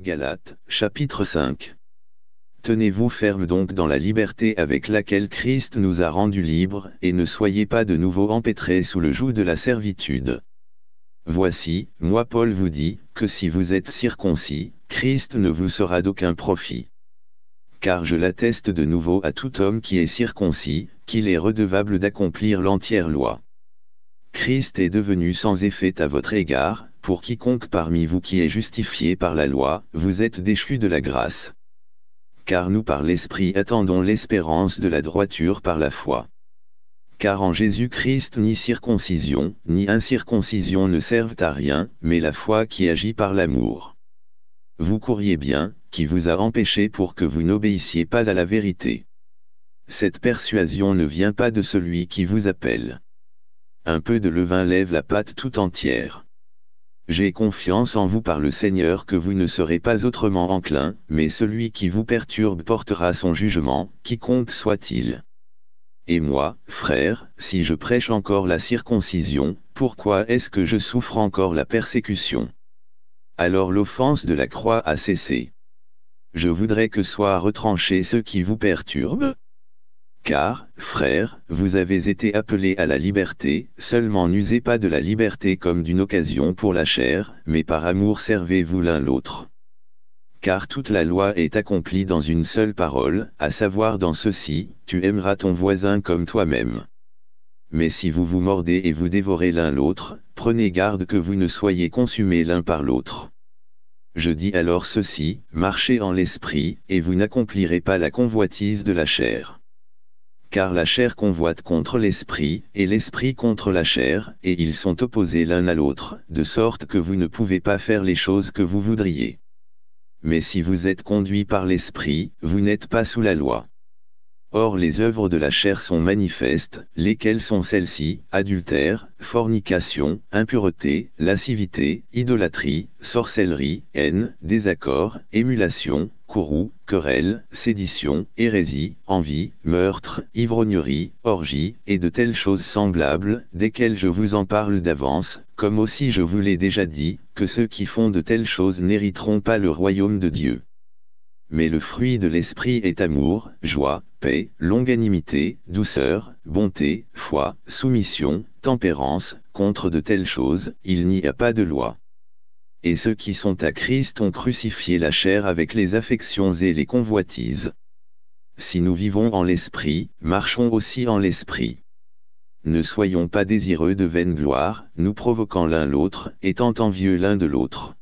Galates, chapitre 5. Tenez-vous ferme donc dans la liberté avec laquelle Christ nous a rendus libres, et ne soyez pas de nouveau empêtrés sous le joug de la servitude. Voici, moi Paul vous dis, que si vous êtes circoncis, Christ ne vous sera d'aucun profit. Car je l'atteste de nouveau à tout homme qui est circoncis, qu'il est redevable d'accomplir l'entière loi. Christ est devenu sans effet à votre égard, pour quiconque parmi vous qui est justifié par la loi, vous êtes déchu de la grâce. Car nous par l'Esprit attendons l'espérance de la droiture par la foi. Car en Jésus-Christ ni circoncision, ni incirconcision ne servent à rien, mais la foi qui agit par l'amour. Vous courriez bien, qui vous a empêché pour que vous n'obéissiez pas à la vérité. Cette persuasion ne vient pas de celui qui vous appelle. Un peu de levain lève la pâte tout entière. J'ai confiance en vous par le Seigneur que vous ne serez pas autrement enclin, mais celui qui vous perturbe portera son jugement, quiconque soit-il. Et moi, frère, si je prêche encore la circoncision, pourquoi est-ce que je souffre encore la persécution Alors l'offense de la croix a cessé. Je voudrais que soit retranché ce qui vous perturbe. Car, frères, vous avez été appelés à la liberté, seulement n'usez pas de la liberté comme d'une occasion pour la chair, mais par amour servez-vous l'un l'autre. Car toute la loi est accomplie dans une seule parole, à savoir dans ceci, tu aimeras ton voisin comme toi-même. Mais si vous vous mordez et vous dévorez l'un l'autre, prenez garde que vous ne soyez consumés l'un par l'autre. Je dis alors ceci, marchez en l'esprit, et vous n'accomplirez pas la convoitise de la chair car la chair convoite contre l'esprit, et l'esprit contre la chair, et ils sont opposés l'un à l'autre, de sorte que vous ne pouvez pas faire les choses que vous voudriez. Mais si vous êtes conduit par l'esprit, vous n'êtes pas sous la loi. Or les œuvres de la chair sont manifestes, lesquelles sont celles-ci, adultère, fornication, impureté, lascivité, idolâtrie, sorcellerie, haine, désaccord, émulation, courroux, querelles, séditions, hérésies, envie, meurtres, ivrognerie, orgies, et de telles choses semblables, desquelles je vous en parle d'avance, comme aussi je vous l'ai déjà dit, que ceux qui font de telles choses n'hériteront pas le royaume de Dieu. Mais le fruit de l'esprit est amour, joie, paix, longanimité, douceur, bonté, foi, soumission, tempérance, contre de telles choses, il n'y a pas de loi et ceux qui sont à Christ ont crucifié la chair avec les affections et les convoitises. Si nous vivons en l'esprit, marchons aussi en l'esprit. Ne soyons pas désireux de vaine gloire, nous provoquant l'un l'autre, étant envieux l'un de l'autre.